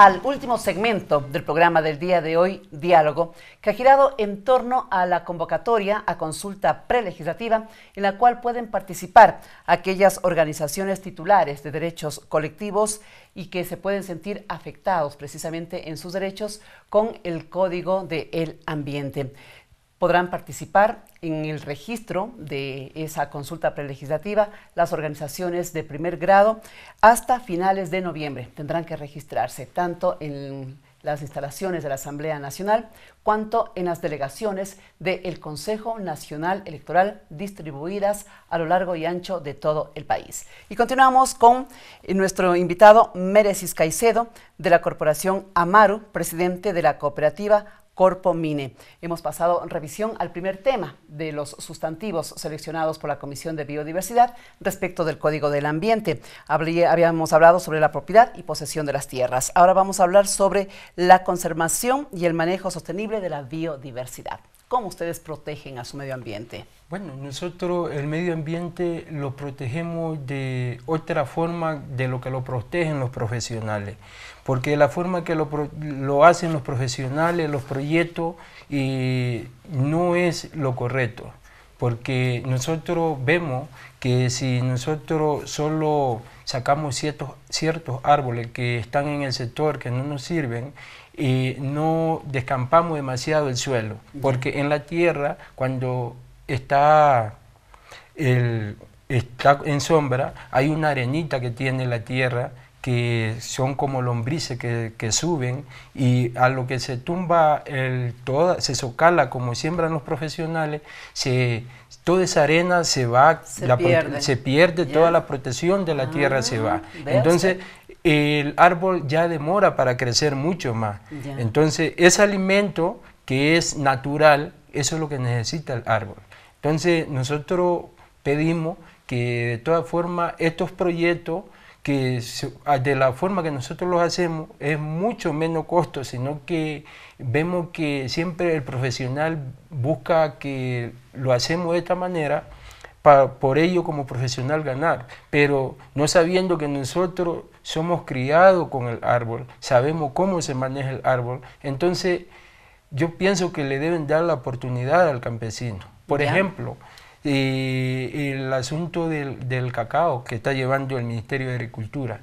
al último segmento del programa del día de hoy, Diálogo, que ha girado en torno a la convocatoria a consulta prelegislativa en la cual pueden participar aquellas organizaciones titulares de derechos colectivos y que se pueden sentir afectados precisamente en sus derechos con el Código del el Ambiente podrán participar en el registro de esa consulta prelegislativa las organizaciones de primer grado hasta finales de noviembre. Tendrán que registrarse tanto en las instalaciones de la Asamblea Nacional cuanto en las delegaciones del Consejo Nacional Electoral distribuidas a lo largo y ancho de todo el país. Y continuamos con nuestro invitado Merecis Caicedo de la Corporación Amaru, presidente de la cooperativa Corpo Mine. Hemos pasado revisión al primer tema de los sustantivos seleccionados por la Comisión de Biodiversidad respecto del Código del Ambiente. habíamos hablado sobre la propiedad y posesión de las tierras. Ahora vamos a hablar sobre la conservación y el manejo sostenible de la biodiversidad. ¿Cómo ustedes protegen a su medio ambiente? Bueno, nosotros el medio ambiente lo protegemos de otra forma de lo que lo protegen los profesionales porque la forma que lo, lo hacen los profesionales, los proyectos, y no es lo correcto, porque nosotros vemos que si nosotros solo sacamos ciertos, ciertos árboles que están en el sector que no nos sirven, y no descampamos demasiado el suelo, porque en la tierra cuando está, está en sombra hay una arenita que tiene la tierra que son como lombrices que, suben y a lo que se tumba, el, toda, se socala como siembran los profesionales, toda esa arena se va, se pierde, toda la protección de la ah, tierra se va. Entonces el árbol ya demora para crecer mucho más. Entonces ese alimento que es natural, eso es lo que necesita el árbol. Entonces nosotros pedimos que de todas formas estos proyectos que ah, de la forma que nosotros los hacemos es mucho menos costo, sino que vemos que siempre el profesional busca que lo hacemos de esta manera para por ello como profesional ganar, pero no sabiendo que nosotros somos criados con el árbol, sabemos cómo se maneja el árbol, entonces yo pienso que le deben dar la oportunidad al campesino. Por ejemplo, eh, el asunto del, cacao que está llevando el Ministerio de Agricultura.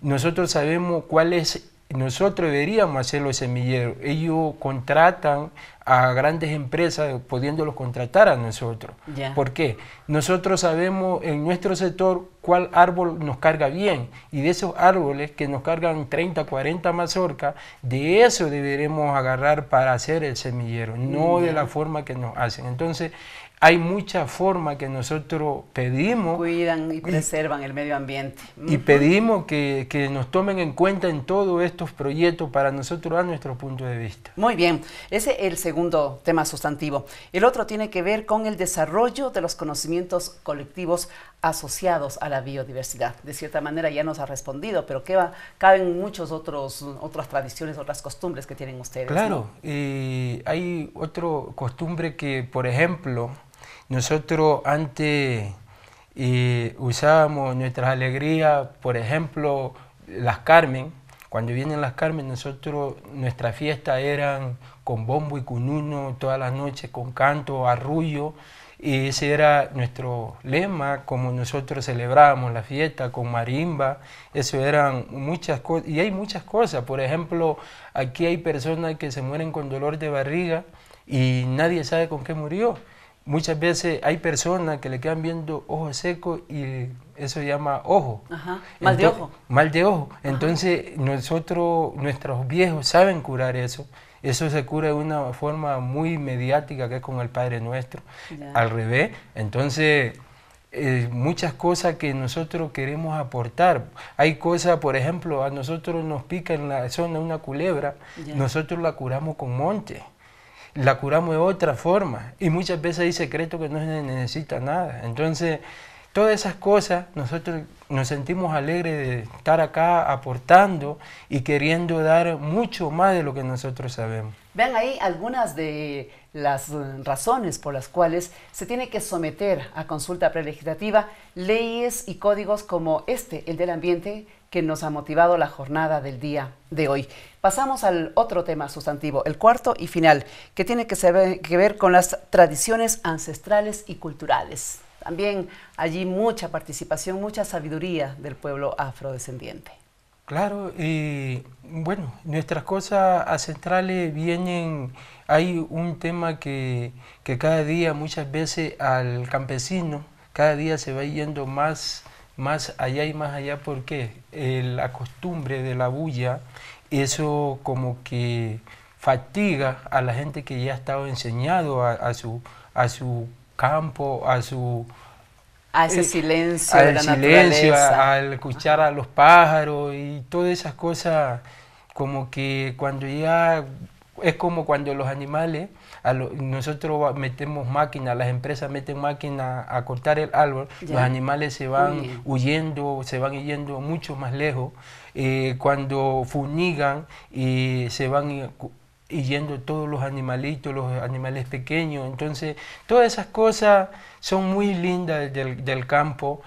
Nosotros sabemos cuál es, nosotros deberíamos hacer los semilleros. Ellos contratan a grandes empresas pudiéndolos contratar a nosotros. ¿Por qué? Nosotros sabemos en nuestro sector cuál árbol nos carga bien y de esos árboles que nos cargan 30, 40 mazorcas, de eso deberemos agarrar para hacer el semillero, no mm, de la forma que nos hacen. Entonces, hay mucha forma que nosotros pedimos. Cuidan y preservan el medio ambiente. Y pedimos que, nos tomen en cuenta en todos estos proyectos para nosotros dar nuestro punto de vista. Muy bien, ese es el segundo tema sustantivo. El otro tiene que ver con el desarrollo de los conocimientos colectivos asociados a la biodiversidad. De cierta manera ya nos ha respondido, pero va, caben muchas otras tradiciones, otras costumbres que tienen ustedes. Claro, y hay otra costumbre que, por ejemplo, nosotros antes eh, usábamos nuestras alegrías, por ejemplo, las Carmen. Cuando vienen las Carmen, nosotros, nuestra fiesta eran con bombo y cununo todas las noches, con canto, arrullo. Y ese era nuestro lema, como nosotros celebrábamos la fiesta con marimba, eso eran muchas cosas, y hay muchas cosas, por ejemplo, aquí hay personas que se mueren con dolor de barriga y nadie sabe con qué murió muchas veces hay personas que le quedan viendo ojos secos y eso se llama ojo. mal de ojo. Mal de ojo. Entonces nosotros, nuestros viejos saben curar eso. Eso se cura de una forma muy mediática que es con el Padre Nuestro. Al revés. Entonces... Eh, muchas cosas que nosotros queremos aportar. Hay cosas, por ejemplo, a nosotros nos pica en la zona una culebra, nosotros la curamos con monte la curamos de otra forma. Y muchas veces hay secretos que no se necesita nada. Entonces, todas esas cosas, nosotros nos sentimos alegres de estar acá aportando y queriendo dar mucho más de lo que nosotros sabemos. Vean ahí algunas de las razones por las cuales se tiene que someter a consulta prelegislativa leyes y códigos como este, el del ambiente, que nos ha motivado la jornada del día de hoy. Pasamos al otro tema sustantivo, el cuarto y final, que tiene que, ver con las tradiciones ancestrales y culturales. También allí mucha participación, mucha sabiduría del pueblo afrodescendiente. Claro, y bueno, nuestras cosas ancestrales vienen, hay un tema que, que cada día muchas veces al campesino, cada día se va yendo más más allá y más allá porque la costumbre de la bulla, eso como que fatiga a la gente que ya ha estado enseñado a, su, a su campo, a su... A ese eh, silencio al la silencio, al escuchar a los pájaros y todas esas cosas como que cuando ya es como cuando los animales, a nosotros metemos máquinas, las empresas meten máquinas a cortar el árbol, los animales se van huyendo, se van yendo mucho más lejos. Eh, cuando funigan y se van y yendo todos los animalitos, los animales pequeños. Entonces, todas esas cosas son muy lindas del, campo.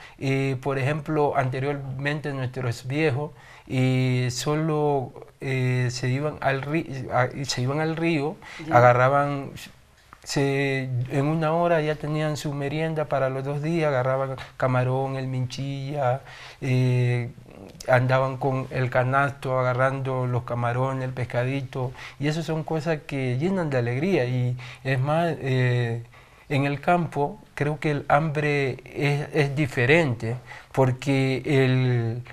por ejemplo, anteriormente nuestros viejos y solo eh, se, iban al río, se iban al río, agarraban se, en una hora ya tenían su merienda para los dos días, agarraban camarón, el minchilla, eh, andaban con el canasto agarrando los camarones, el pescadito, y eso son cosas que llenan de alegría. Y es más, eh, en el campo creo que el hambre es diferente, porque el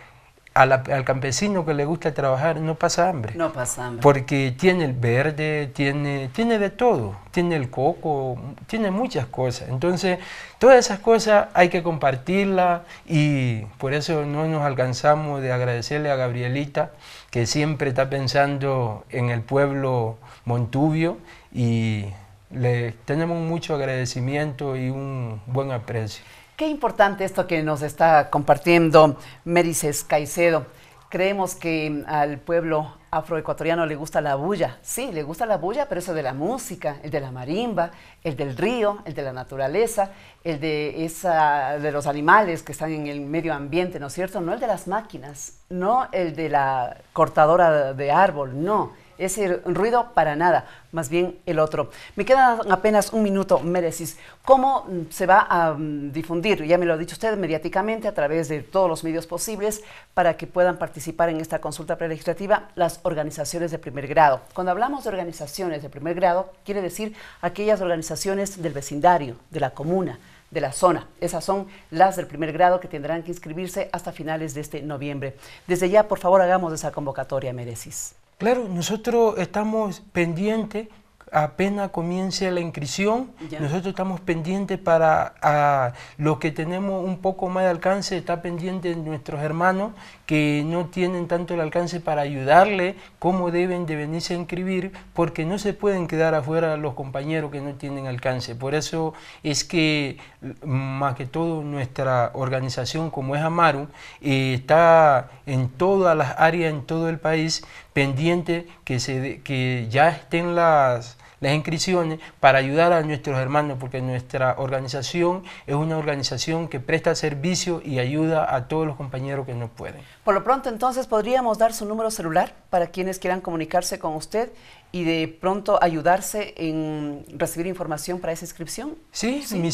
al campesino que le gusta trabajar no pasa hambre. No pasa hambre. Porque tiene el verde, tiene, tiene de todo, tiene el coco, tiene muchas cosas. Entonces, todas esas cosas hay que compartirlas y por eso no nos alcanzamos de agradecerle a Gabrielita, que siempre está pensando en el pueblo montubio y le tenemos mucho agradecimiento y un buen aprecio. Qué importante esto que nos está compartiendo Mérices Caicedo. Creemos que al pueblo afroecuatoriano le gusta la bulla. Sí, le gusta la bulla, pero eso de la música, el de la marimba, el del río, el de la naturaleza, el de, esa, de los animales que están en el medio ambiente, ¿no es cierto? No el de las máquinas, no el de la cortadora de árbol, no es ese ruido para nada, más bien el otro. Me quedan apenas un minuto, Merecis. ¿Cómo mm, se va a mm, difundir, ya me lo ha dicho usted, mediáticamente, a través de todos los medios posibles, para que puedan participar en esta consulta prelegislativa las organizaciones de primer grado? Cuando hablamos de organizaciones de primer grado, quiere decir aquellas organizaciones del vecindario, de la comuna, de la zona. Esas son las del primer grado que tendrán que inscribirse hasta finales de este noviembre. Desde ya, por favor, hagamos esa convocatoria, Merecis. Claro, nosotros estamos pendientes apenas comience la inscripción, nosotros estamos pendientes para los que tenemos un poco más de alcance, está pendiente nuestros hermanos que no tienen tanto el alcance para ayudarle, cómo deben de venirse a inscribir, porque no se pueden quedar afuera los compañeros que no tienen alcance. Por eso es que, más que todo, nuestra organización como es Amaru, eh, está en todas las áreas, en todo el país, pendiente que, se, que ya estén las las inscripciones para ayudar a nuestros hermanos, porque nuestra organización es una organización que presta servicio y ayuda a todos los compañeros que no pueden. Por lo pronto, entonces, ¿podríamos dar su número celular para quienes quieran comunicarse con usted y de pronto ayudarse en recibir información para esa inscripción? Sí, Mi,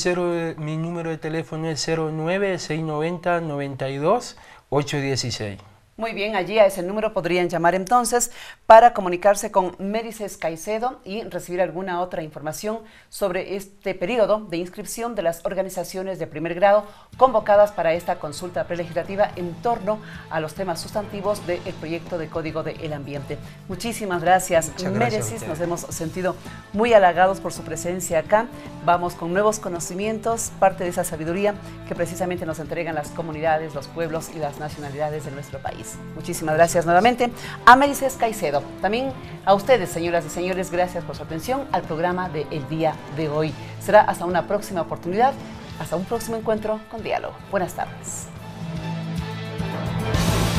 mi número de teléfono es 09 690 92 816. Muy bien, allí a ese número podrían llamar entonces para comunicarse con Mérices Caicedo y recibir alguna otra información sobre este periodo de inscripción de las organizaciones de primer grado convocadas para esta consulta prelegislativa en torno a los temas sustantivos del proyecto de Código del Ambiente. Muchísimas gracias, Mérices. Nos hemos sentido muy halagados por su presencia acá. Vamos con nuevos conocimientos, parte de esa sabiduría que precisamente nos entregan las comunidades, los pueblos y las nacionalidades de nuestro país. Muchísimas gracias nuevamente a Mercedes Caicedo. También a ustedes, señoras y señores, gracias por su atención al programa del el día de hoy. Será hasta una próxima oportunidad, hasta un próximo encuentro con Diálogo. Buenas tardes.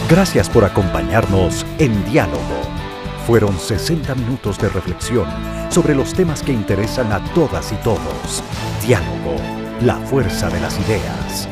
Gracias por acompañarnos en Diálogo. Fueron 60 minutos de reflexión sobre los temas que interesan a todas y todos. Diálogo, la fuerza de las ideas.